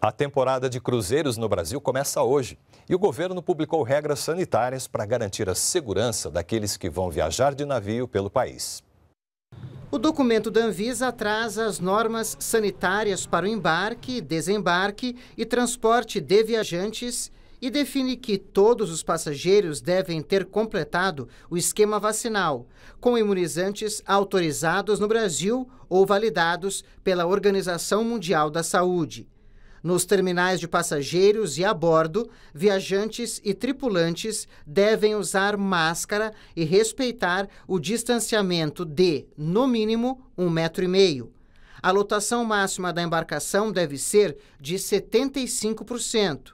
A temporada de cruzeiros no Brasil começa hoje e o governo publicou regras sanitárias para garantir a segurança daqueles que vão viajar de navio pelo país. O documento da Anvisa traz as normas sanitárias para o embarque, desembarque e transporte de viajantes e define que todos os passageiros devem ter completado o esquema vacinal, com imunizantes autorizados no Brasil ou validados pela Organização Mundial da Saúde. Nos terminais de passageiros e a bordo, viajantes e tripulantes devem usar máscara e respeitar o distanciamento de, no mínimo, um metro e meio. A lotação máxima da embarcação deve ser de 75%.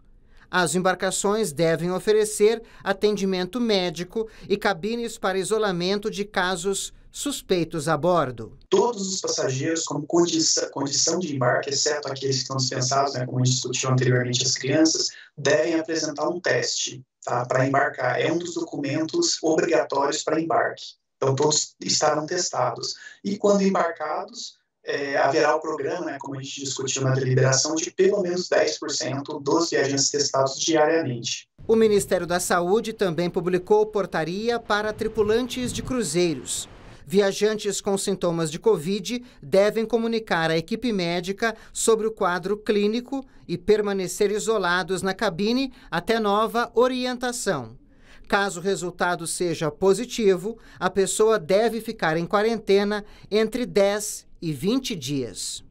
As embarcações devem oferecer atendimento médico e cabines para isolamento de casos suspeitos a bordo. Todos os passageiros, como condição, condição de embarque, exceto aqueles que estão dispensados, né, como a gente discutiu anteriormente, as crianças, devem apresentar um teste tá, para embarcar. É um dos documentos obrigatórios para embarque. Então, todos estarão testados. E quando embarcados, é, haverá o programa, né, como a gente discutiu na deliberação, de pelo menos 10% dos viajantes testados diariamente. O Ministério da Saúde também publicou portaria para tripulantes de cruzeiros. Viajantes com sintomas de Covid devem comunicar à equipe médica sobre o quadro clínico e permanecer isolados na cabine até nova orientação. Caso o resultado seja positivo, a pessoa deve ficar em quarentena entre 10 e 20 dias.